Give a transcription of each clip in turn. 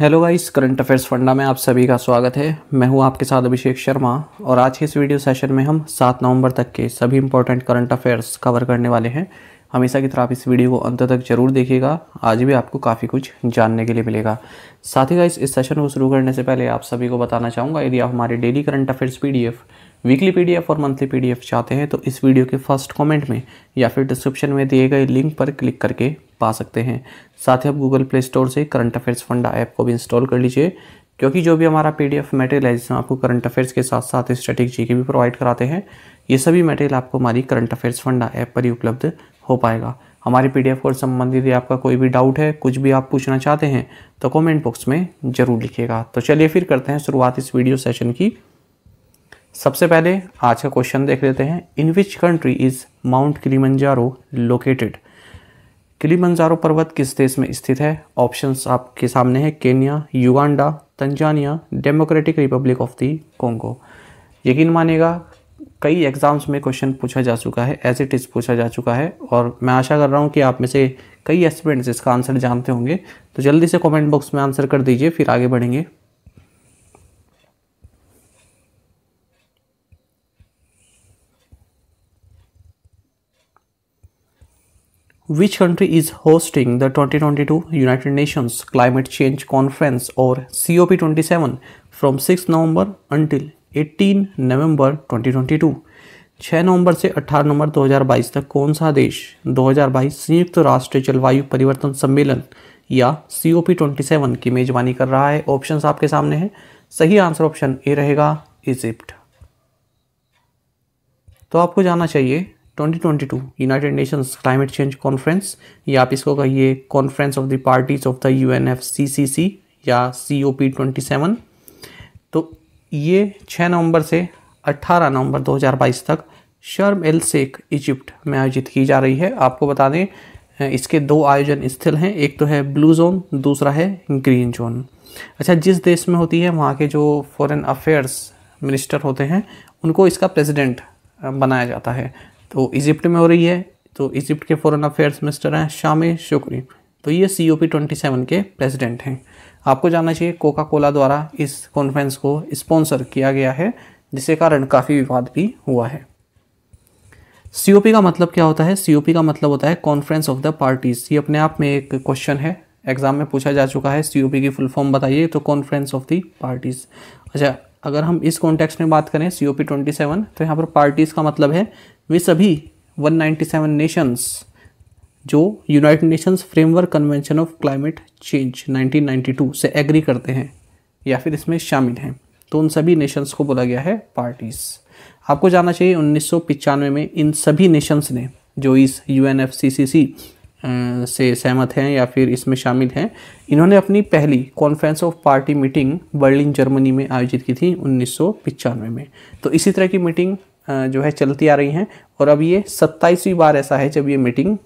Hello guys current affairs फंडा में आप सभी का स्वागत है मैं हूं आपके साथ अभिषेक शर्मा और आज के इस वीडियो सेशन में हम 7 नवंबर तक के सभी इंपॉर्टेंट करंट अफेयर्स कवर करने वाले हैं हमेशा की तरह आप इस वीडियो को अंत तक जरूर देखिएगा आज भी आपको काफ़ी कुछ जानने के लिए मिलेगा साथ ही गाइस इस सेशन को शुरू करने से पहले आप सभी को बताना चाहूँगा यदि आप हमारे daily current affairs P weekly PDF और मंथली पीडीएफ चाहते हैं तो इस वीडियो के फर्स्ट कमेंट में या फिर डिस्क्रिप्शन में दिए गए लिंक पर क्लिक करके पा सकते हैं साथ ही आप गूगल प्ले स्टोर से करंट अफेयर्स फंडा ऐप को भी इंस्टॉल कर लीजिए क्योंकि जो भी हमारा पी डी मटेरियल है जिसमें आपको करंट अफेयर्स के साथ साथ स्ट्रेटेजी की भी प्रोवाइड कराते हैं ये सभी मटेरियल आपको हमारी करंट अफेयर्स फंडा ऐप पर ही उपलब्ध हो पाएगा हमारे पी डी एफ संबंधित या आपका कोई भी डाउट है कुछ भी आप पूछना चाहते हैं तो कॉमेंट बॉक्स में ज़रूर लिखिएगा तो चलिए फिर करते हैं शुरुआत इस वीडियो सेशन की सबसे पहले आज का क्वेश्चन देख लेते हैं in which country is mount Kilimanjaro located Kilimanjaro पर्वत किस देश में स्थित है ऑप्शंस आपके सामने हैं Kenya Uganda Tanzania democratic republic of the Congo यकीन मानेगा कई एग्ज़ाम्स में क्वेश्चन पूछा जा चुका है एज इट इज़ पूछा जा चुका है और मैं आशा कर रहा हूँ कि आप में से कई स्टूडेंट्स इसका आंसर जानते होंगे तो जल्दी से कमेंट बॉक्स में आंसर कर दीजिए फिर आगे बढ़ेंगे Which country is hosting the 2022 United Nations Climate Change Conference or COP27 from 6 November until 18 November 2022? 6 November से 18 November 2022 तक कौन सा देश 2022 संयुक्त राष्ट्र जलवायु परिवर्तन सम्मेलन या सी ओ की मेजबानी कर रहा है ऑप्शंस आपके सामने हैं सही आंसर ऑप्शन ए रहेगा इजिप्ट तो आपको जाना चाहिए 2022 United Nations climate change conference या आप इसको कहिए conference of the parties of the U N F C C C या C O P twenty seven तो ये 6 नवंबर से 18 नवंबर 2022 तक शर्म एल सेक इजिप्ट में आयोजित की जा रही है आपको बता दें इसके दो आयोजन स्थल हैं एक तो है ब्लू जोन दूसरा है ग्रीन जोन अच्छा जिस देश में होती है वहाँ के जो फॉरेन अफेयर्स मिनिस्टर होते हैं उनको इसका प्रेसिडेंट बनाया जाता है तो इजिप्ट में हो रही है तो इजिप्ट के फॉरेन अफेयर्स मिनिस्टर हैं शाम शुक्री तो ये C O P twenty seven के प्रेसिडेंट हैं आपको जानना चाहिए कोका कोला द्वारा इस कॉन्फ्रेंस को स्पॉन्सर किया गया है जिसके कारण काफ़ी विवाद भी हुआ है सी ओ पी का मतलब क्या होता है सी ओ पी का मतलब होता है कॉन्फ्रेंस ऑफ द पार्टीज ये अपने आप में एक क्वेश्चन है एग्जाम में पूछा जा चुका है सी ओ पी की फुल फॉर्म बताइए तो कॉन्फ्रेंस ऑफ द पार्टीज अच्छा अगर हम इस कॉन्टेक्स्ट में बात करें C O P twenty seven तो यहाँ पर पार्टीज़ का मतलब है वे सभी वन नाइन्टी सेवन नेशंस जो United Nations framework convention of climate change 1992 से एग्री करते हैं या फिर इसमें शामिल हैं तो उन सभी नेशंस को बोला गया है पार्टीज़ आपको जानना चाहिए उन्नीस में इन सभी नेशंस ने जो इस U N F C C C से सहमत हैं या फिर इसमें शामिल हैं इन्होंने अपनी पहली conference of party meeting Berlin Germany में आयोजित की थी उन्नीस में तो इसी तरह की मीटिंग जो है चलती आ रही हैं और अब ये सत्ताईसवीं बार ऐसा है जब ये मीटिंग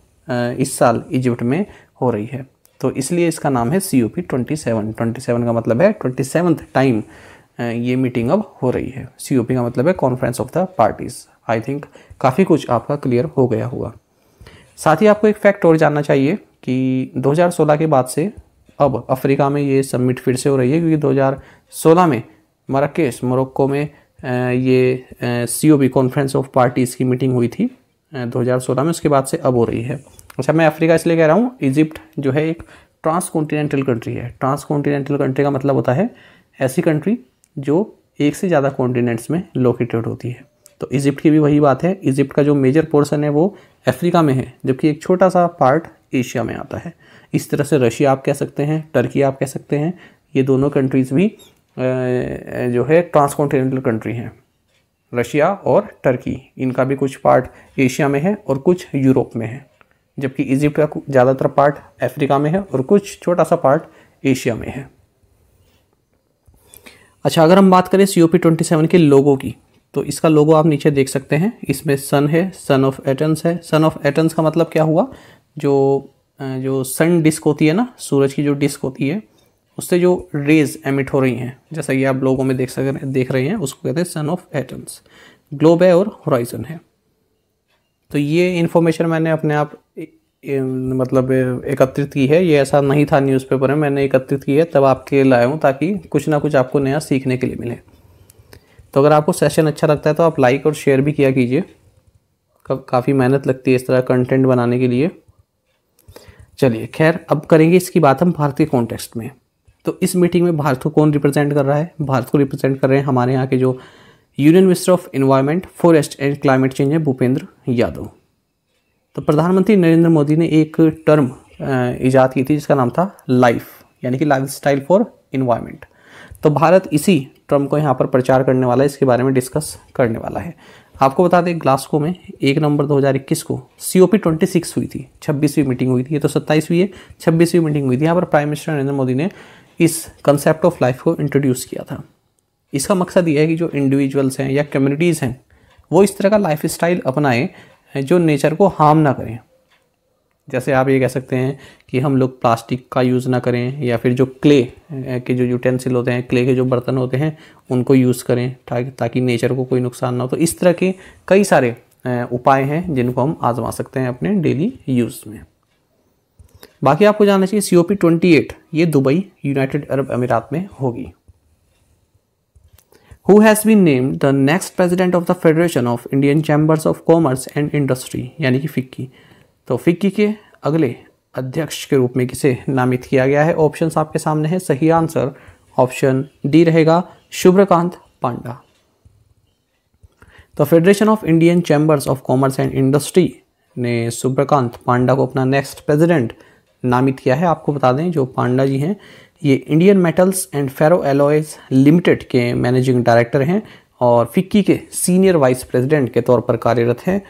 इस साल इजिप्ट में हो रही है तो इसलिए इसका नाम है C O P twenty seven twenty seven का मतलब है ट्वेंटी सेवन्थ टाइम ये मीटिंग अब हो रही है सी ओ पी का मतलब है conference of the parties I think काफ़ी कुछ आपका क्लियर हो गया होगा साथ ही आपको एक फैक्ट और जानना चाहिए कि 2016 के बाद से अब अफ्रीका में ये सबमिट फिर से हो रही है क्योंकि 2016 में मराकेश मोरक्को में ये C O B conference of parties की मीटिंग हुई थी 2016 में उसके बाद से अब हो रही है अच्छा मैं अफ्रीका इसलिए कह रहा हूँ इजिप्ट जो है एक ट्रांस कॉन्टीनेंटल कंट्री है ट्रांस कॉन्टीनेंटल कंट्री का मतलब होता है ऐसी कंट्री जो एक से ज़्यादा कॉन्टीनेंट्स में लोकेटेड होती है तो इजिप्ट की भी वही बात है इजिप्ट का जो मेजर पोर्सन है वो अफ्रीका में है जबकि एक छोटा सा पार्ट एशिया में आता है इस तरह से रशिया आप कह सकते हैं टर्की आप कह सकते हैं ये दोनों कंट्रीज़ भी जो है ट्रांसकॉन्टिनेंटल कंट्री हैं रशिया और टर्की इनका भी कुछ पार्ट एशिया में है और कुछ यूरोप में है जबकि इजिप्ट का ज़्यादातर पार्ट अफ्रीका में है और कुछ छोटा सा पार्ट एशिया में है अच्छा अगर हम बात करें C O P twenty seven के लोगों की तो इसका लोगो आप नीचे देख सकते हैं इसमें सन है सन ऑफ एटन्स है सन ऑफ एटन्स का मतलब क्या हुआ जो जो सन डिस्क होती है ना सूरज की जो डिस्क होती है उससे जो रेज एमिट हो रही हैं जैसा कि आप लोगों में देख सक देख रहे हैं उसको कहते हैं सन ऑफ एटन्स ग्लोब है और होराइजन है तो ये इन्फॉर्मेशन मैंने अपने आप मतलब एकत्रित की है ये ऐसा नहीं था न्यूज़पेपर में मैंने एकत्रित की है तब आपके लिए लाया हूँ ताकि कुछ ना कुछ आपको नया सीखने के लिए मिले तो अगर आपको सेशन अच्छा लगता है तो आप लाइक और शेयर भी किया कीजिए काफ़ी मेहनत लगती है इस तरह कंटेंट बनाने के लिए चलिए खैर अब करेंगे इसकी बात हम भारत के कॉन्टेक्स्ट में तो इस मीटिंग में भारत को कौन रिप्रेजेंट कर रहा है भारत को रिप्रेजेंट कर रहे हैं हमारे यहाँ के जो union minister of environment forest and climate change है भूपेंद्र यादव तो प्रधानमंत्री नरेंद्र मोदी ने एक टर्म ईजाद की थी जिसका नाम था लाइफ यानी कि लाइफ स्टाइल फॉर इन्वायरमेंट तो भारत इसी ट्रम्प को यहाँ पर प्रचार करने वाला है इसके बारे में डिस्कस करने वाला है आपको बता दें ग्लास्को में एक नंबर 2021 को C O P twenty six हुई थी छब्बीसवीं मीटिंग हुई थी ये तो सत्ताईसवीं है छब्बीसवीं मीटिंग हुई थी यहाँ पर प्राइम मिनिस्टर नरेंद्र मोदी ने इस कंसेप्ट ऑफ लाइफ को इंट्रोड्यूस किया था इसका मकसद ये है कि जो इंडिविजुअल्स हैं या कम्युनिटीज़ हैं वो इस तरह का लाइफ स्टाइल अपनाएं जो नेचर को हार्म ना करें जैसे आप ये कह सकते हैं कि हम लोग प्लास्टिक का यूज़ ना करें या फिर जो क्ले के जो यूटेंसिल होते हैं क्ले के जो बर्तन होते हैं उनको यूज़ करें ताकि ताकि नेचर को कोई नुकसान ना हो तो इस तरह के कई सारे उपाय हैं जिनको हम आजमा सकते हैं अपने डेली यूज़ में बाकी आपको जानना चाहिए C O P twenty eight ये दुबई यूनाइटेड अरब अमीरात में होगी who has been named the next president of the federation of Indian chambers of commerce and industry यानी कि फिक्की तो फिक्की के अगले अध्यक्ष के रूप में किसे नामित किया गया है ऑप्शन आपके सामने है सही आंसर ऑप्शन डी रहेगा शुभ्रकांत पांडा तो federation of Indian chambers of commerce and industry ने शुभ्रकांत पांडा को अपना नेक्स्ट प्रेसिडेंट नामित किया है आपको बता दें जो पांडा जी हैं ये Indian metals and ferro alloys limited के मैनेजिंग डायरेक्टर हैं और फिक्की के सीनियर वाइस प्रेसिडेंट के तौर पर कार्यरत हैं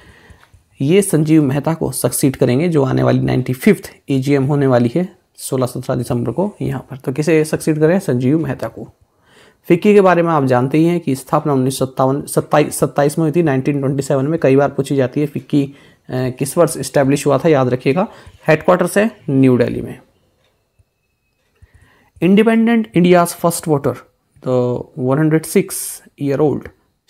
ये संजीव मेहता को सक्सीड करेंगे जो आने वाली नाइन्टी फिफ्थ एजीएम होने वाली है 16-17 दिसंबर को यहाँ पर तो किसे सक्सीड करें संजीव मेहता को फिक्की के बारे में आप जानते ही हैं कि स्थापना उन्नीस सत्तावन सत्ताईस सत्ताईस में हुई थी 1927 में कई बार पूछी जाती है फिक्की किस वर्ष इस्टेब्लिश हुआ था याद रखिएगा हेडक्वार्टर्स है न्यू दिल्ली में independent India's first voter the one year old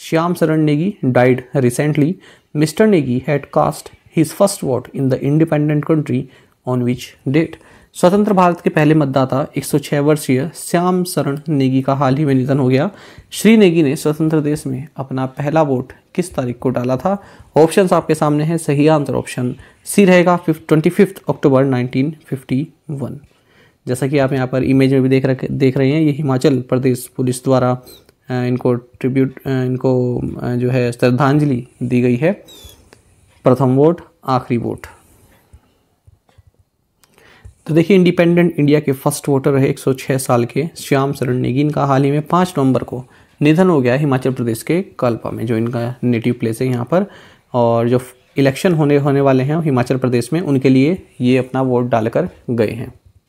Shyam Sharan Negi died recently Mr. Negi had cast his first vote in the independent country on which date. स्वतंत्र भारत के पहले मतदाता 106 वर्षीय श्याम शरण नेगी का हाल ही में निधन हो गया श्री नेगी ने स्वतंत्र देश में अपना पहला वोट किस तारीख को डाला था ऑप्शन आपके सामने है सही आंसर ऑप्शन सी रहेगा ट्वेंटी फिफ्थ अक्टूबर 1951 जैसा कि आप यहाँ पर इमेज में भी देख रहे देख रहे हैं ये हिमाचल प्रदेश पुलिस द्वारा इनको ट्रिब्यूट इनको जो है श्रद्धांजलि दी गई है प्रथम वोट आखिरी वोट तो देखिए इंडिपेंडेंट इंडिया के फर्स्ट वोटर रहे 106 साल के श्याम शरण नेगी इनका हाल ही में पाँच नवंबर को निधन हो गया हिमाचल प्रदेश के कल्पा में जो इनका नेटिव प्लेस है यहाँ पर और जो इलेक्शन होने होने वाले हैं हिमाचल प्रदेश में उनके लिए ये अपना वोट डालकर गए हैं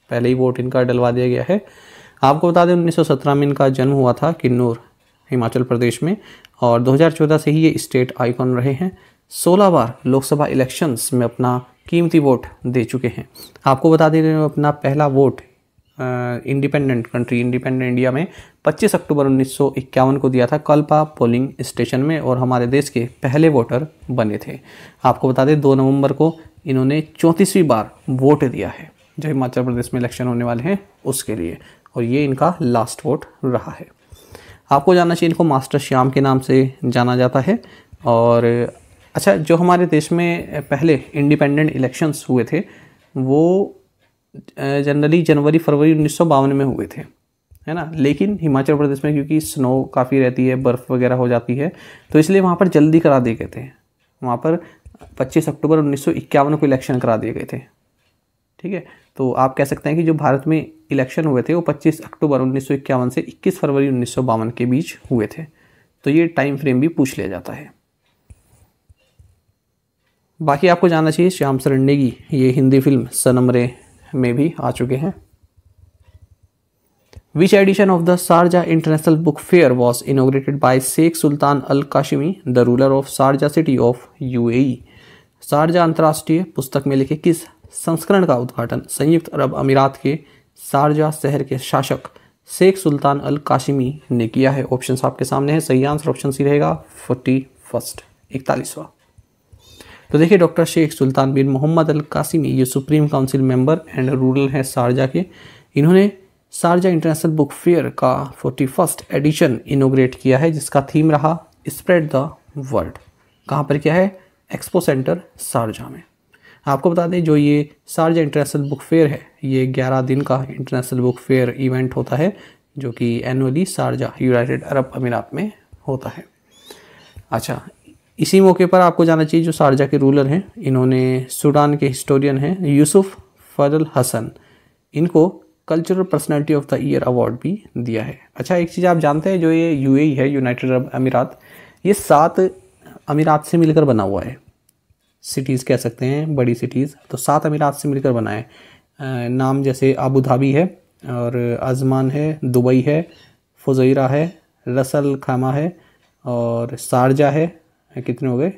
पहले ही वोट इनका डलवा दिया गया है आपको बता दें 1917 में इनका जन्म हुआ था किन्नौर हिमाचल प्रदेश में और 2014 से ही ये स्टेट आइकॉन रहे हैं 16 बार लोकसभा इलेक्शंस में अपना कीमती वोट दे चुके हैं आपको बता दें इन्होंने अपना पहला vote independent country independent India में 25 अक्टूबर 1951 को दिया था कल्पा पोलिंग स्टेशन में और हमारे देश के पहले वोटर बने थे आपको बता दें दो नवंबर को इन्होंने चौंतीसवीं बार वोट दिया है जो हिमाचल प्रदेश में इलेक्शन होने वाले हैं उसके लिए और ये इनका लास्ट वोट रहा है आपको जानना चाहिए इनको मास्टर श्याम के नाम से जाना जाता है और अच्छा जो हमारे देश में पहले इंडिपेंडेंट इलेक्शंस हुए थे वो जनरली जनवरी फरवरी उन्नीस में हुए थे है ना लेकिन हिमाचल प्रदेश में क्योंकि स्नो काफ़ी रहती है बर्फ़ वगैरह हो जाती है तो इसलिए वहाँ पर जल्दी करा दिए गए थे वहाँ पर 25 अक्टूबर उन्नीस को इलेक्शन करा दिए गए थे ठीक है तो आप कह सकते हैं कि जो भारत में इलेक्शन हुए थे वो 25 अक्टूबर उन्नीस से 21 फरवरी उन्नीस के बीच हुए थे तो ये टाइम फ्रेम भी पूछ लिया जाता है बाकी आपको जानना चाहिए श्याम शरण नेगी ये हिंदी फिल्म सनमरे में भी आ चुके हैं edition of the the international book fair was inaugurated inaugurated Sheikh Sultan Al Qasimi the ruler of Sharjah city of U A Sharjah अंतर्राष्ट्रीय पुस्तक मेले के किस संस्करण का उद्घाटन संयुक्त अरब अमीरात के शारजा शहर के शासक शेख सुल्तान अल काशिमी ने किया है ऑप्शन आपके सामने है सही आंसर ऑप्शन सी रहेगा फोर्टी फर्स्ट इकतालीसवा तो देखिए doctor Sheikh Sultan bin Mohammed Al Qasimi ये supreme council member and ruler हैं शारजा के इन्होंने शारजा इंटरनेशनल बुक फेयर का फोर्टी फर्स्ट एडिशन इनोग्रेट किया है जिसका थीम रहा स्प्रेड द वर्ल्ड कहाँ पर क्या है एक्सपो सेंटर शारजा में आपको बता दें जो ये शारजा इंटरनेशनल बुक फेयर है ये ग्यारह दिन का इंटरनेशनल बुक फेयर इवेंट होता है जो कि annually Sharjah United Arab Emirates में होता है अच्छा इसी मौके पर आपको जाना चाहिए जो शारजा के रूलर हैं इन्होंने सूडान के हिस्टोरियन हैं यूसुफ फजल हसन इनको cultural personality of the year award भी दिया है अच्छा एक चीज़ आप जानते हैं जो ये यूएई e है यूनाइटेड अरब अमीरात ये सात अमीरात से मिलकर बना हुआ है सिटीज़ कह सकते हैं बड़ी सिटीज़ तो सात अमीरात से मिलकर बनाए नाम जैसे आबू धाबी है और आजमान है दुबई है फज़ैरा है रसल खामा है और शारजा है कितने हो गए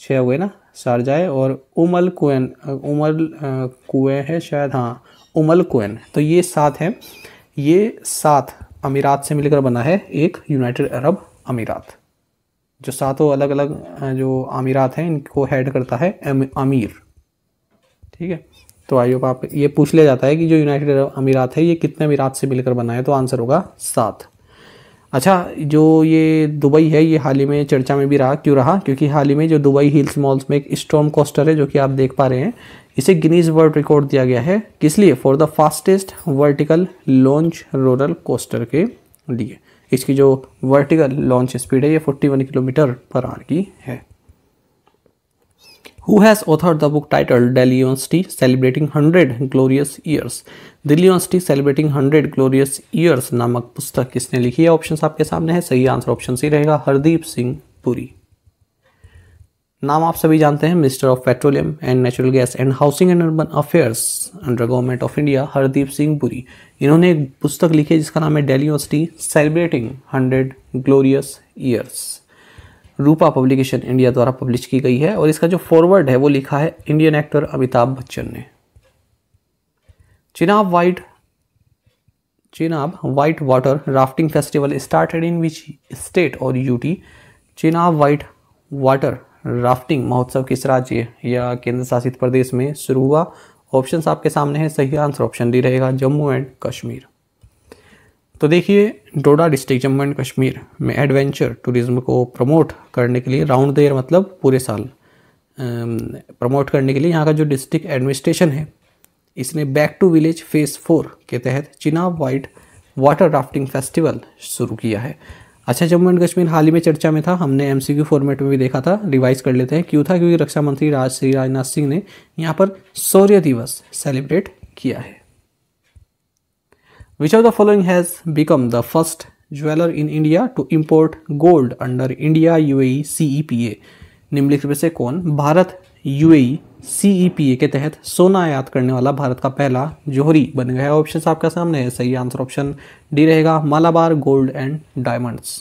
छः हो गए ना शारजा है और उमल कुन उमल कुएँ है शायद हाँ उमल कुन तो ये सात हैं ये सात अमीरात से मिलकर बना है एक यूनाइटेड अरब अमीरात जो सातों अलग अलग जो आमीरात हैं इनको हेड करता है अमीर ठीक है तो आई होप आप ये पूछ लिया जाता है कि जो यूनाइटेड अरब अमीरात है ये कितने अमीरात से मिलकर बना है तो आंसर होगा सात अच्छा जो ये दुबई है ये हाल ही में चर्चा में भी रहा क्यों रहा क्योंकि हाल ही में जो दुबई हिल्स मॉल्स में एक स्टॉम कोस्टर है जो कि आप देख पा रहे हैं इसे गिनीज वर्ल्ड रिकॉर्ड दिया गया है किस लिए for the fastest vertical launch roller coaster के लिए इसकी जो वर्टिकल लॉन्च स्पीड है ये 41 किलोमीटर पर आर की है who has author the book titled Delhi university celebrating 100 glorious years Delhi university celebrating 100 glorious years नामक पुस्तक किसने लिखी है ऑप्शन आपके सामने है सही आंसर ऑप्शन सी रहेगा हरदीप सिंह पुरी नाम आप सभी जानते हैं minister of petroleum and natural gas and housing and urban affairs under government of India Hardeep Singh Puri इन्होंने एक पुस्तक लिखी है जिसका नाम है Delhi university celebrating hundred glorious years Rupa publication India द्वारा पब्लिश की गई है और इसका जो फॉरवर्ड है वो लिखा है इंडियन एक्टर अमिताभ बच्चन ने Chenab white Chenab white water rafting festival started in which state और UT Chenab white water rafting महोत्सव किस राज्य या केंद्र शासित प्रदेश में शुरू हुआ ऑप्शन आपके सामने है सही आंसर ऑप्शन डी रहेगा जम्मू एंड कश्मीर तो देखिए डोडा डिस्ट्रिक्ट जम्मू एंड कश्मीर में एडवेंचर टूरिज्म को प्रमोट करने के लिए राउंड द ईयर मतलब पूरे साल प्रमोट करने के लिए यहाँ का जो डिस्ट्रिक्ट एडमिनिस्ट्रेशन है इसने back to village phase four के तहत Chenab white water rafting festival शुरू किया है अच्छा जम्मू एंड कश्मीर हाल ही में चर्चा में था हमने एम फॉर्मेट में भी देखा था रिवाइज कर लेते हैं क्यों था क्योंकि रक्षा मंत्री राज श्री राजनाथ सिंह ने यहाँ पर शौर्य दिवस सेलिब्रेट किया है which of the following has become the first jeweller in India to import gold under India U A C E P A निम्नलिखित में से कौन भारत यूएई सीईपीए e e के तहत सोना आयात करने वाला भारत का पहला जोहरी बन गया है ऑप्शन आपका सामने है सही आंसर ऑप्शन डी रहेगा मालाबार गोल्ड एंड डायमंड्स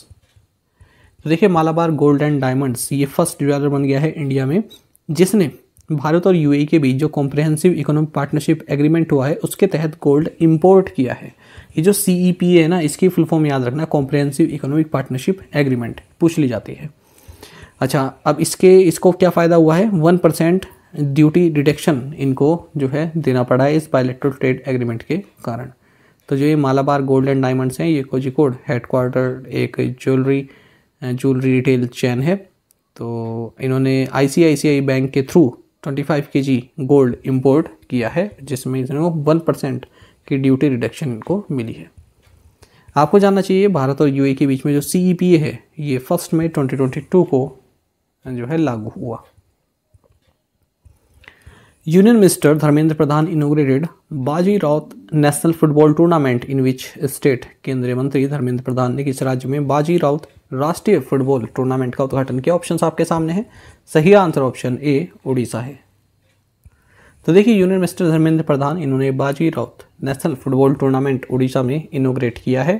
तो देखिए मालाबार गोल्ड एंड डायमंड्स ये फर्स्ट ज्वेलर बन गया है इंडिया में जिसने भारत और यूएई e के बीच जो कॉम्प्रिहेंसिव इकोनॉमिक पार्टनरशिप एग्रीमेंट हुआ है उसके तहत गोल्ड इंपोर्ट किया है ये जो सीईपीए है ना इसकी फुल फॉर्म याद रखना कॉम्प्रिहेंसिव इकोनॉमिक पार्टनरशिप एग्रीमेंट पूछ ली जाती है अच्छा अब इसके इसको क्या फ़ायदा हुआ है वन परसेंट ड्यूटी डिटेक्शन इनको जो है देना पड़ा है इस बायोलेट्रल ट्रेड एग्रीमेंट के कारण तो जो ये मालाबार गोल्ड एंड डायमंड्स हैं ये कोजिकोड हेडक्वार्टर एक ज्वेलरी ज्वेलरी रिटेल चैन है तो इन्होंने आईसीआईसीआई बैंक के थ्रू 25 के जी गोल्ड इम्पोर्ट किया है जिसमें इनको वन परसेंट की ड्यूटी रिडक्शन इनको मिली है आपको जानना चाहिए भारत और यूएई e के बीच में जो सी e है ये फर्स्ट मई 2022 को जो है लागू हुआ union minister Dharmendra Pradhan inaugurated Baji Rout national football tournament in which state केंद्रीय मंत्री धर्मेंद्र प्रधान ने किस राज्य में बाजी राउत राष्ट्रीय फुटबॉल टूर्नामेंट का उद्घाटन किया ऑप्शन आपके सामने है सही आंसर ऑप्शन ए उड़ीसा है तो देखिए यूनियन मिनिस्टर धर्मेंद्र प्रधान इन्होंने Baji Rout national football tournament Orissa में इनोग्रेट किया है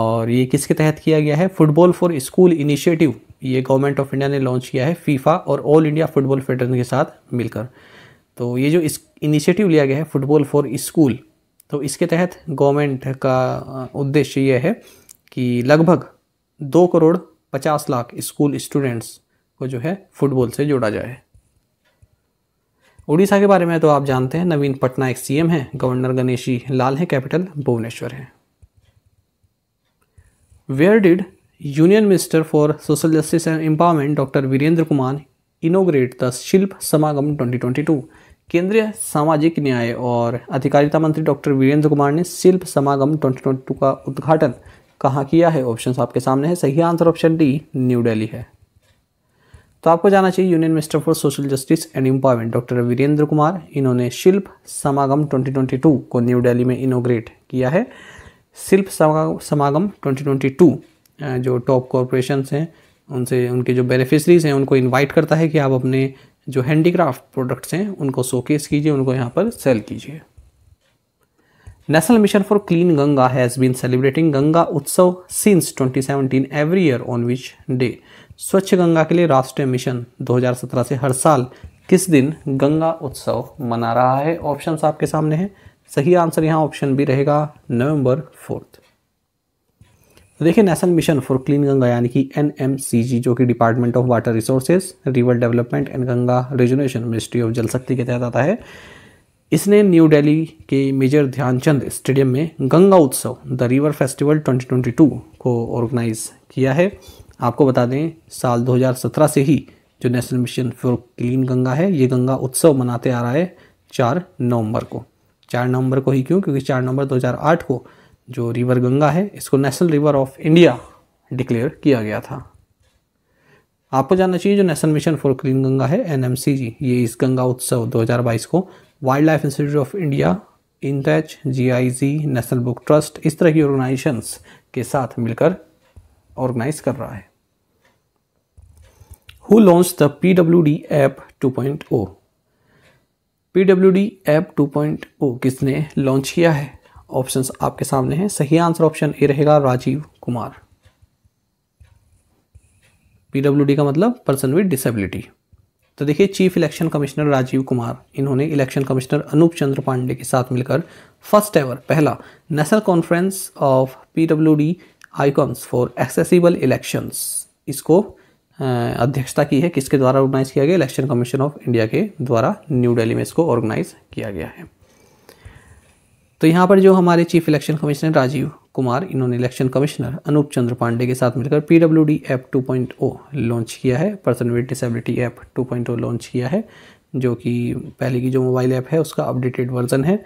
और ये किसके तहत किया गया है फुटबॉल फॉर स्कूल इनिशिएटिव ये गवर्नमेंट ऑफ इंडिया ने लॉन्च किया है फीफा और ऑल इंडिया फुटबॉल फेडरेशन के साथ मिलकर तो ये जो इस इनिशिएटिव लिया गया है फुटबॉल फॉर स्कूल तो इसके तहत गवर्नमेंट का उद्देश्य यह है कि लगभग दो करोड़ पचास लाख स्कूल स्टूडेंट्स को जो है फुटबॉल से जोड़ा जाए उड़ीसा के बारे में तो आप जानते हैं नवीन पटनायक सीएम हैं गवर्नर गणेशी लाल हैं कैपिटल भुवनेश्वर है where did union minister for social justice and empowerment doctor Virendra Kumar inaugurate the Shilp Samagam 2022 केंद्रीय सामाजिक न्याय और अधिकारिता मंत्री डॉक्टर वीरेंद्र कुमार ने शिल्प समागम 2022 का उद्घाटन कहाँ किया है ऑप्शन आपके सामने है सही answer option D new Delhi है तो आपको जाना चाहिए union minister for social justice and empowerment doctor Virendra Kumar इन्होंने शिल्प समागम 2022 को न्यू दिल्ली में इनोग्रेट किया है शिल्प समागम 2022 जो टॉप कॉरपोरेशंस हैं उनसे उनके जो बेनिफिशरीज़ हैं उनको इन्वाइट करता है कि आप अपने जो हैंडीक्राफ्ट प्रोडक्ट्स हैं उनको शोकेस कीजिए उनको यहाँ पर सेल कीजिए national mission for clean Ganga has been celebrating Ganga Utsav since 2017 every year on which day स्वच्छ गंगा के लिए राष्ट्रीय मिशन 2017 से हर साल किस दिन गंगा उत्सव मना रहा है ऑप्शन आपके सामने हैं सही आंसर यहाँ ऑप्शन भी रहेगा नवंबर फोर्थ देखिए national mission for clean Ganga यानी कि एन जो कि department of water resources river development and Ganga rejuvenation ministry of Jal Shakti के तहत आता है इसने न्यू दिल्ली के मेजर ध्यानचंद स्टेडियम में गंगा उत्सव द रिवर फेस्टिवल 2022 को ऑर्गेनाइज किया है आपको बता दें साल 2017 से ही जो national mission for clean Ganga है ये गंगा उत्सव मनाते आ रहा है चार नवंबर को चार नवंबर को ही क्यों क्योंकि चार नवंबर 2008 को जो रिवर गंगा है इसको national river of India declare किया गया था आपको जानना चाहिए जो national mission for clean Ganga है एन ये इस गंगा उत्सव 2022 को wild life institute of India INTACH जी नेशनल बुक ट्रस्ट इस तरह की ऑर्गेनाइजेशंस के साथ मिलकर ऑर्गेनाइज कर रहा है who launch the P W D app two point O P W D app two point O किसने लॉन्च किया है ऑप्शंस आपके सामने हैं सही आंसर ऑप्शन ए रहेगा राजीव कुमार पीडब्ल्यूडी का मतलब पर्सन विद डिसेबिलिटी तो देखिए chief election commissioner Rajiv Kumar इन्होंने इलेक्शन कमिश्नर अनूप चंद्र पांडे के साथ मिलकर फर्स्ट एवर पहला national conference of P W D icons for accessible elections इसको अध्यक्षता की है किसके द्वारा ऑर्गेनाइज किया गया इलेक्शन कमीशन ऑफ इंडिया के द्वारा न्यू दिल्ली में इसको ऑर्गेनाइज किया गया है तो यहाँ पर जो हमारे chief election commissioner Rajiv Kumar इन्होंने इलेक्शन कमिश्नर अनूप चंद्र पांडे के साथ मिलकर P W D app two point O launch किया है person with disability app two point O launch किया है जो कि पहले की जो मोबाइल ऐप है उसका अपडेटेड वर्जन है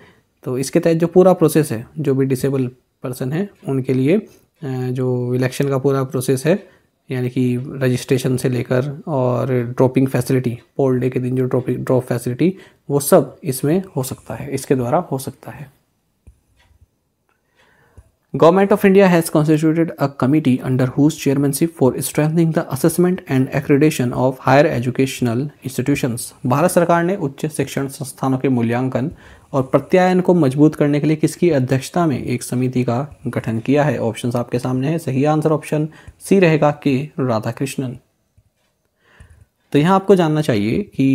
तो इसके तहत जो पूरा प्रोसेस है जो भी डिसेबल पर्सन है उनके लिए जो इलेक्शन का पूरा प्रोसेस है यानी कि रजिस्ट्रेशन से लेकर और ड्रॉपिंग फैसिलिटी पोल डे के दिन जो ड्रॉपिंग ड्रॉप फैसिलिटी वो सब इसमें हो सकता है इसके द्वारा हो सकता है Government of India has constituted a committee under whose chairmanship for strengthening the assessment and accreditation of higher educational institutions. Bharat सरकार ने उच्च शिक्षण संस्थानों के मूल्यांकन और प्रत्यायन को मजबूत करने के लिए किसकी अध्यक्षता में एक समिति का गठन किया है ऑप्शंस आपके सामने हैं सही आंसर ऑप्शन सी रहेगा के राधाकृष्णन तो यहाँ आपको जानना चाहिए कि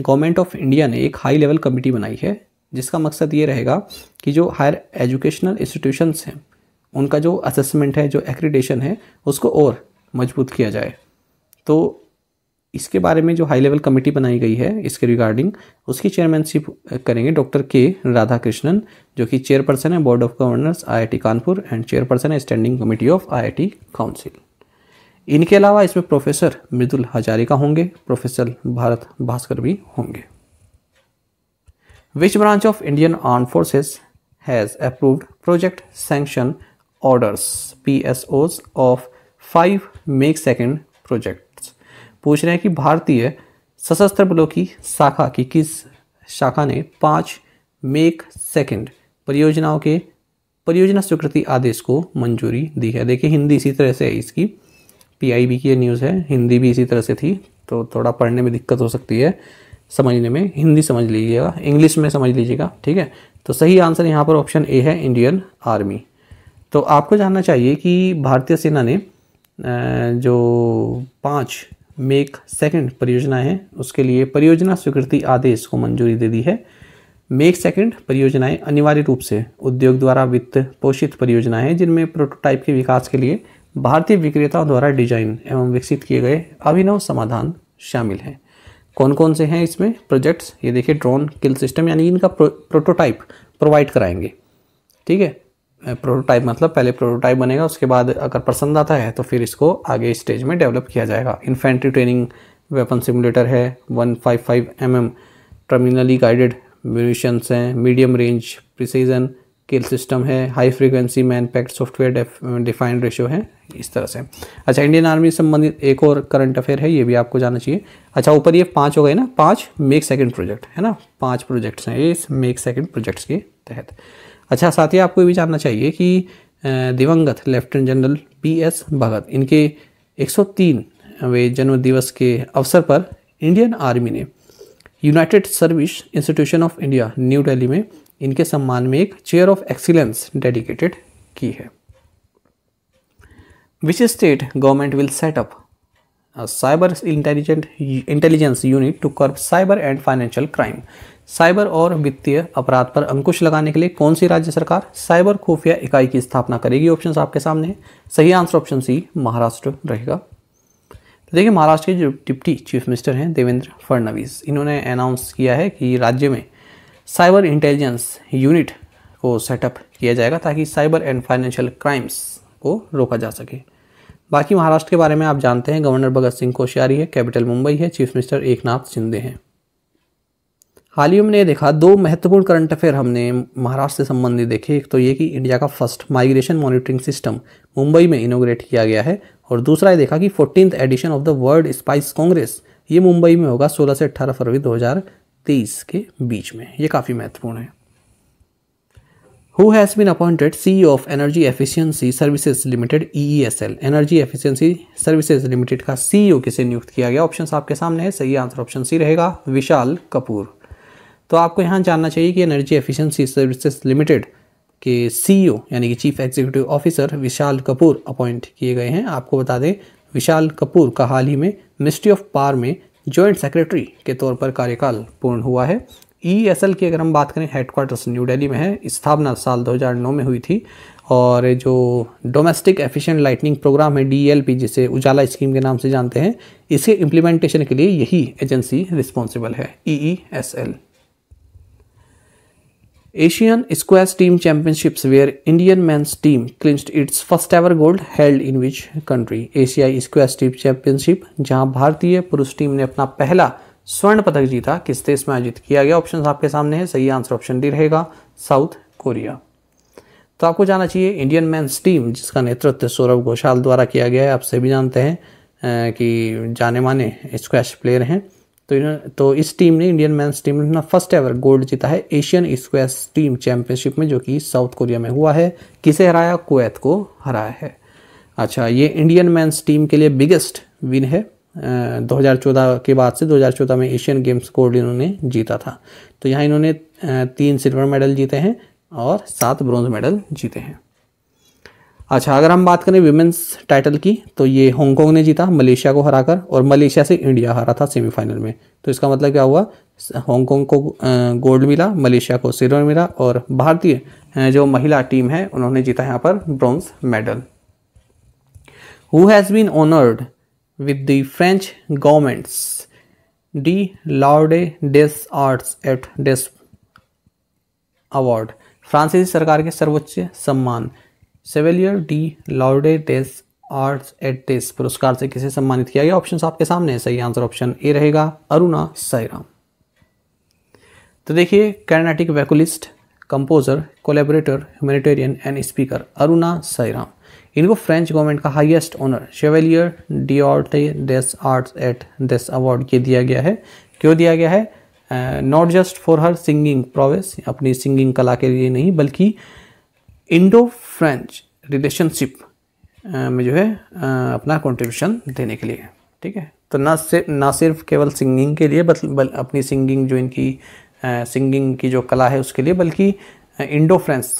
गवर्नमेंट ऑफ इंडिया ने एक हाई लेवल कमेटी बनाई है जिसका मकसद ये रहेगा कि जो हायर एजुकेशनल इंस्टीट्यूशंस हैं उनका जो असेसमेंट है जो एक्रीडेशन है उसको और मजबूत किया जाए तो इसके बारे में जो हाई लेवल कमेटी बनाई गई है इसके रिगार्डिंग उसकी चेयरमैनशिप करेंगे डॉक्टर के राधा कृष्णन जो कि चेयरपर्सन है board of governors IIT Kanpur and chairperson है standing committee of IIT council इनके अलावा इसमें प्रोफेसर मृदुल हजारिका होंगे प्रोफेसर भारत भास्कर भी होंगे which branch of Indian arm forces has approved project sanction orders P S Os of five make second projects पूछ रहे हैं कि भारतीय सशस्त्र बलों की शाखा की किस शाखा ने पाँच मेक सेकेंड परियोजनाओं के परियोजना स्वीकृति आदेश को मंजूरी दी है देखिए हिंदी इसी तरह से है इसकी पीआईबी की न्यूज़ है हिंदी भी इसी तरह से थी तो थोड़ा पढ़ने में दिक्कत हो सकती है समझने में हिंदी समझ लीजिएगा इंग्लिश में समझ लीजिएगा ठीक है तो सही आंसर यहाँ पर ऑप्शन ए है इंडियन आर्मी तो आपको जानना चाहिए कि भारतीय सेना ने जो पाँच मेक सेकंड परियोजना है उसके लिए परियोजना स्वीकृति आदेश को मंजूरी दे दी है मेक सेकंड परियोजनाएं अनिवार्य रूप से उद्योग द्वारा वित्त पोषित परियोजना है जिनमें प्रोटोटाइप के विकास के लिए भारतीय विक्रेताओं द्वारा डिजाइन एवं विकसित किए गए अभिनव समाधान शामिल हैं कौन कौन से हैं इसमें प्रोजेक्ट्स ये देखिए ड्रोन किल सिस्टम यानी इनका प्रो, प्रोटोटाइप प्रोवाइड कराएंगे ठीक है प्रोटोटाइप मतलब पहले प्रोटोटाइप बनेगा उसके बाद अगर पसंद आता है तो फिर इसको आगे स्टेज में डेवलप किया जाएगा इन्फेंट्री ट्रेनिंग वेपन सिमुलेटर है one five five M M terminally guided munitions हैं medium range precision kill system है high frequency man packed software defined radio है इस तरह से अच्छा इंडियन आर्मी से संबंधित एक और करंट अफेयर है ये भी आपको जाना चाहिए अच्छा ऊपर ये पाँच हो गए ना पाँच मेक सेकंड प्रोजेक्ट है ना पाँच प्रोजेक्ट्स हैं ये इस मेक सेकंड प्रोजेक्ट्स के तहत अच्छा साथ ही आपको ये भी जानना चाहिए कि दिवंगत lieutenant general P S Bhagat इनके 103वें जन्म दिवस के अवसर पर इंडियन आर्मी ने united service institution of India new Delhi में इनके सम्मान में एक चेयर ऑफ एक्सीलेंस डेडिकेटेड की है which state government will set up cyber intelligent intelligence unit to curb cyber and financial crime cyber और वित्तीय अपराध पर अंकुश लगाने के लिए कौन सी राज्य सरकार साइबर खुफिया इकाई की स्थापना करेगी ऑप्शन आपके सामने है सही आंसर ऑप्शन सी महाराष्ट्र रहेगा तो देखिए महाराष्ट्र के जो डिप्टी चीफ मिनिस्टर हैं देवेंद्र फडणवीस इन्होंने अनाउंस किया है कि राज्य में साइबर इंटेलिजेंस यूनिट को सेटअप किया जाएगा ताकि साइबर एंड फाइनेंशियल क्राइम्स को रोका जा सके बाकी महाराष्ट्र के बारे में आप जानते हैं गवर्नर भगत सिंह कोश्यारी है कैपिटल मुंबई है चीफ मिनिस्टर एकनाथ शिंदे हैं हाल ही में देखा दो महत्वपूर्ण करंट अफेयर हमने महाराष्ट्र से संबंधित देखे एक तो ये कि इंडिया का first migration monitoring system Mumbai में इनोग्रेट किया गया है और दूसरा ये देखा कि fourteen edition of the world spice congress ये मुंबई में होगा 16 से 18 फरवरी 2023 के बीच में ये काफ़ी महत्वपूर्ण है who has been appointed C of energy efficiency services limited E energy efficiency services limited का सी e किसे नियुक्त किया गया ऑप्शन आपके सामने है सही आंसर ऑप्शन सी रहेगा विशाल कपूर तो आपको यहाँ जानना चाहिए कि एनर्जी एफिशिएंसी सर्विसेज लिमिटेड के सीईओ e यानी कि chief executive officer Vishal Kapoor appoint किए गए हैं आपको बता दें विशाल कपूर का हाल ही में मिनिस्ट्री ऑफ पावर में जॉइंट सेक्रेटरी के तौर पर कार्यकाल पूर्ण हुआ है ई एस एल की अगर हम बात करें हेडक्वार्टर्स न्यू दिल्ली में है स्थापना साल 2009 में हुई थी और जो डोमेस्टिक एफिशिएंट लाइटनिंग प्रोग्राम है डी एल पी जिसे उजाला स्कीम के नाम से जानते हैं इसके इम्प्लीमेंटेशन के लिए यही एजेंसी रिस्पॉन्सिबल है E E S L Asian squash team Championships where Indian men's team clinched its first ever gold held in which country एशियाई स्क्वैश टीम चैंपियनशिप जहां भारतीय पुरुष टीम ने अपना पहला स्वर्ण पदक जीता किस देश में आयोजित किया गया ऑप्शन आपके सामने है सही आंसर ऑप्शन डी रहेगा साउथ कोरिया तो आपको जाना चाहिए इंडियन मैंस टीम जिसका नेतृत्व सौरभ घोषाल द्वारा किया गया है आप सभी जानते हैं कि जाने माने स्क्वैश प्लेयर हैं तो तो इस टीम ने इंडियन मैंस टीम ने अपना फर्स्ट एवर गोल्ड जीता है एशियन स्क्वेस टीम चैंपियनशिप में जो कि साउथ कोरिया में हुआ है किसे हराया कुवैत को हराया है अच्छा ये इंडियन मैंस टीम के लिए बिगेस्ट विन है 2014 के बाद से 2014 में एशियन गेम्स गोल्ड इन्होंने जीता था तो यहाँ इन्होंने तीन सिल्वर मेडल जीते हैं और सात ब्रॉन्ज मेडल जीते हैं अच्छा अगर हम बात करें विमेंस टाइटल की तो ये हांगकांग ने जीता मलेशिया को हराकर और मलेशिया से इंडिया हरा था सेमीफाइनल में तो इसका मतलब क्या हुआ हांगकांग को गोल्ड मिला मलेशिया को सिल्वर मिला और भारतीय जो महिला टीम है उन्होंने जीता यहाँ पर bronze medal who has been honoured with the French government's de l'Ordre des arts et des award फ्रांसीसी सरकार के सर्वोच्च सम्मान सेवेलियर डी टेस आर्ट्स एट टेस पुरस्कार से किसे सम्मानित किया गया ऑप्शन आपके सामने है सही आंसर ऑप्शन ए रहेगा अरुणा साईराम तो देखिए Carnatic vocalist composer collaborator humanitarian and speaker Aruna Sairam इनको फ्रेंच गवर्नमेंट का highest honour chevalier d'Ordre des arts et des award ये दिया गया है क्यों दिया गया है not just for her singing prowess अपनी सिंगिंग कला के लिए नहीं बल्कि uh, इंडो फ्रेंच रिलेशनशिप में जो है uh, अपना कंट्रीब्यूशन देने के लिए ठीक है तो ना सिर्फ ना सिर्फ केवल सिंगिंग के लिए बल, बल अपनी सिंगिंग जो इनकी सिंगिंग uh, की जो कला है उसके लिए बल्कि इंडो फ्रेंच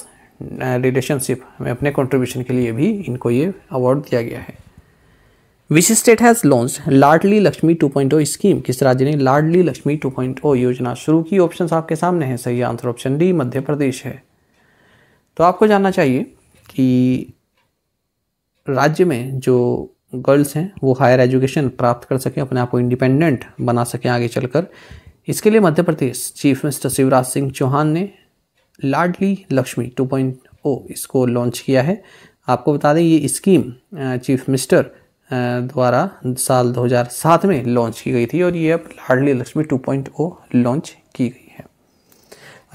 रिलेशनशिप में अपने कंट्रीब्यूशन के लिए भी इनको ये अवार्ड दिया गया है which state has launch Ladli Lakshmi 2.0 scheme किस राज्य ने लाडली लक्ष्मी 2.0 योजना शुरू की ऑप्शन आपके सामने हैं सही answer option D Madhya Pradesh है तो आपको जानना चाहिए कि राज्य में जो गर्ल्स हैं वो हायर एजुकेशन प्राप्त कर सकें अपने आप को इंडिपेंडेंट बना सकें आगे चलकर इसके लिए मध्य प्रदेश चीफ मिनिस्टर शिवराज सिंह चौहान ने लाडली लक्ष्मी 2.0 इसको लॉन्च किया है आपको बता दें ये स्कीम चीफ मिनिस्टर द्वारा साल 2007 में लॉन्च की गई थी और ये अब लाडली लक्ष्मी 2.0 लॉन्च की गई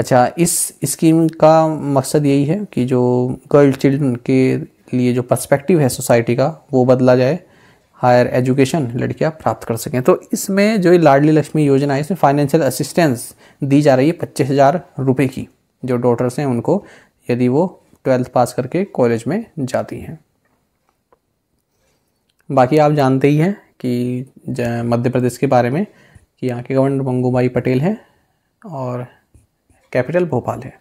अच्छा इस स्कीम का मकसद यही है कि जो गर्ल चिल्ड्रन के लिए जो पर्सपेक्टिव है सोसाइटी का वो बदला जाए हायर एजुकेशन लड़कियां प्राप्त कर सकें तो इसमें जो लाडली लक्ष्मी योजना है इसमें फाइनेंशियल असिस्टेंस दी जा रही है पच्चीस हज़ार रुपये की जो डॉटर्स हैं उनको यदि वो ट्वेल्थ पास करके कॉलेज में जाती हैं बाकी आप जानते ही हैं कि मध्य प्रदेश के बारे में कि यहाँ के गवर्नर मंगूभाई पटेल हैं और कैपिटल भोपाल है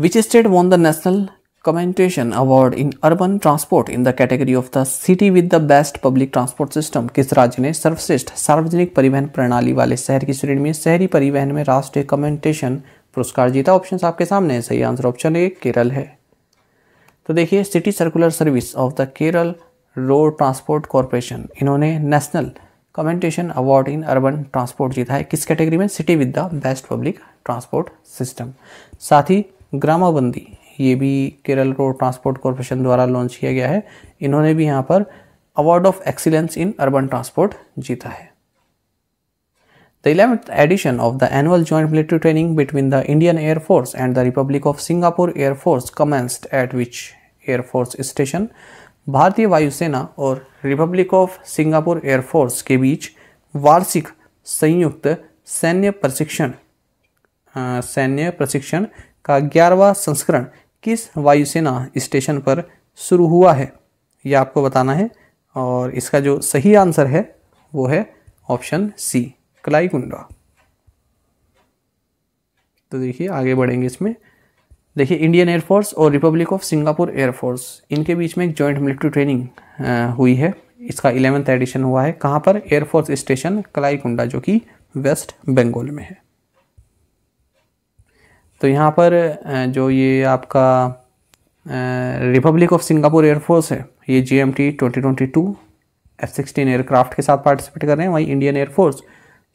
which state won the national commendation award in urban transport in the category of the city with the best public transport system किस राज्य ने सर्वश्रेष्ठ सार्वजनिक परिवहन प्रणाली वाले शहर की श्रेणी में शहरी परिवहन में राष्ट्रीय कमेंटेशन पुरस्कार जीता ऑप्शन आपके सामने है सही आंसर ऑप्शन ए केरल है तो देखिए city circular service of the Kerala road transport corporation इन्होंने national commendation award in urban transport जीता है किस कैटेगरी में city with the best public transport system साथ ही ग्रामाबंदी ये भी केरल रोड ट्रांसपोर्ट कॉरपोरेशन द्वारा लॉन्च किया गया है इन्होंने भी यहाँ पर award of excellence in urban transport जीता है the eleventh edition of the annual joint military training between the Indian air force and the republic of Singapore air force commenced at which air force station भारतीय वायुसेना और रिपब्लिक ऑफ सिंगापुर एयरफोर्स के बीच वार्षिक संयुक्त सैन्य प्रशिक्षण सैन्य प्रशिक्षण का ग्यारहवा संस्करण किस वायुसेना स्टेशन पर शुरू हुआ है यह आपको बताना है और इसका जो सही आंसर है वो है ऑप्शन सी कलाईकुंडा तो देखिए आगे बढ़ेंगे इसमें देखिए इंडियन एयरफोर्स और रिपब्लिक ऑफ सिंगापुर एयरफोर्स इनके बीच में एक जॉइंट मिलिट्री ट्रेनिंग हुई है इसका इलेवेंथ एडिशन हुआ है कहाँ पर एयरफोर्स स्टेशन कलाईकुंडा जो कि वेस्ट बंगाल में है तो यहाँ पर जो ये आपका रिपब्लिक ऑफ सिंगापुर एयरफोर्स है ये G M T twenty twenty two F sixteen aircraft के साथ पार्टिसिपेट कर रहे हैं वहीं Indian air force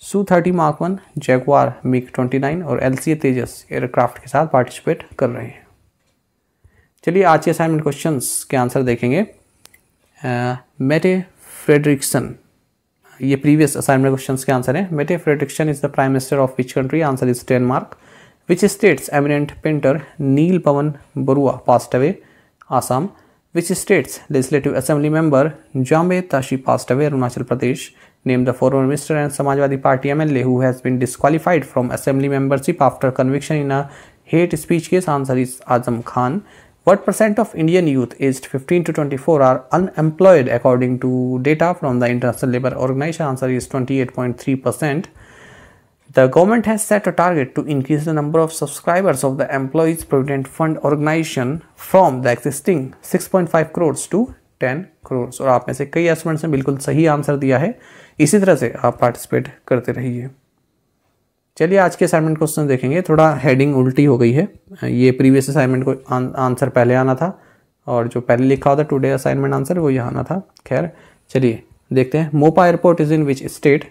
Su thirty mark one Jaguar MiG twenty nine और L C A Tejas aircraft के साथ पार्टिसिपेट कर रहे हैं चलिए आज के असाइनमेंट क्वेश्चन के आंसर देखेंगे मेटे फ्रेडरिक्सन ये प्रीवियस असाइनमेंट क्वेश्चन के आंसर हैं Mette Frederiksen is the prime minister of which country answer is Denmark which states eminent painter Neel Pawan Baruah passed away Assam which states legislative assembly member Jambey Tashi passed away Arunachal Pradesh named the former Minister and Samajwadi Party MLA who has been disqualified from assembly membership after conviction in a hate speech case. Answer is Azam Khan. What percent of Indian youth aged 15 to 24 are unemployed according to data from the International Labour Organization? Answer is 28.3 percent. The government has set a target to increase the number of subscribers of the Employees Provident Fund organization from the existing 6.5 crores to ten crore और आप में से कई students ने बिल्कुल सही answer दिया है इसी तरह से आप पार्टिसिपेट करते रहिए चलिए आज के असाइनमेंट क्वेश्चन देखेंगे थोड़ा हेडिंग उल्टी हो गई है ये प्रीवियस असाइनमेंट को आंसर पहले आना था और जो पहले लिखा होता टुडे असाइनमेंट आंसर वो यहाँ आना था खैर चलिए देखते हैं Mopa airport is in which state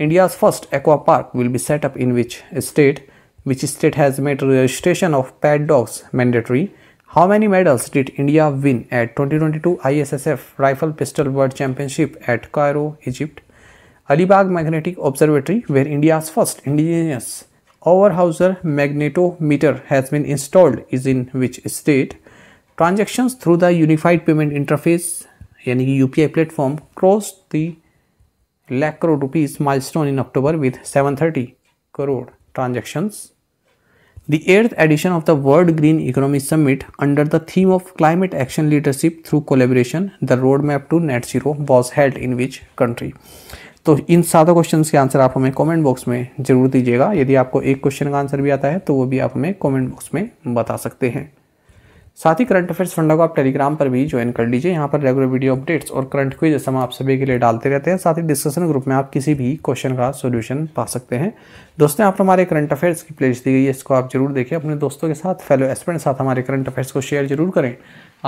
India's first aqua park will be set up in which state which state has made registration of pet dogs mandatory How many medals did India win at 2022 ISSF Rifle Pistol World Championship at Cairo, Egypt? Alibag Magnetic Observatory, where India's first indigenous Overhauser magnetometer has been installed, is in which state? Transactions through the Unified Payment Interface यानी UPI platform crossed the lakh crore rupees milestone in October with 730 crore transactions. The eighth edition of the World Green Economy Summit under the theme of Climate Action Leadership through Collaboration, the Roadmap to Net Zero was held in which country? तो इन सातों question के answer आप हमें comment box में जरूर दीजिएगा यदि आपको एक क्वेश्चन का आंसर भी आता है तो वो भी आप हमें कमेंट बॉक्स में बता सकते हैं साथ ही करंट अफेयर्स फंडा को आप टेलीग्राम पर भी ज्वाइन कर लीजिए यहाँ पर रेगुलर वीडियो अपडेट्स और करंट क्विज हम आप सभी के लिए डालते रहते हैं साथ ही डिस्कशन ग्रुप में आप किसी भी क्वेश्चन का सोल्यूशन पा सकते हैं दोस्तों आप हमारे करंट अफेयर्स की प्लेस दी गई है इसको आप जरूर देखें अपने दोस्तों के साथ फेलो एस्पेंट साथ हमारे करंट अफेयर्स को शेयर जरूर करें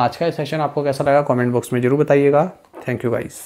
आज का सेशन आपको कैसा लगा कॉमेंट बॉक्स में जरूर बताइएगा थैंक यू गाइस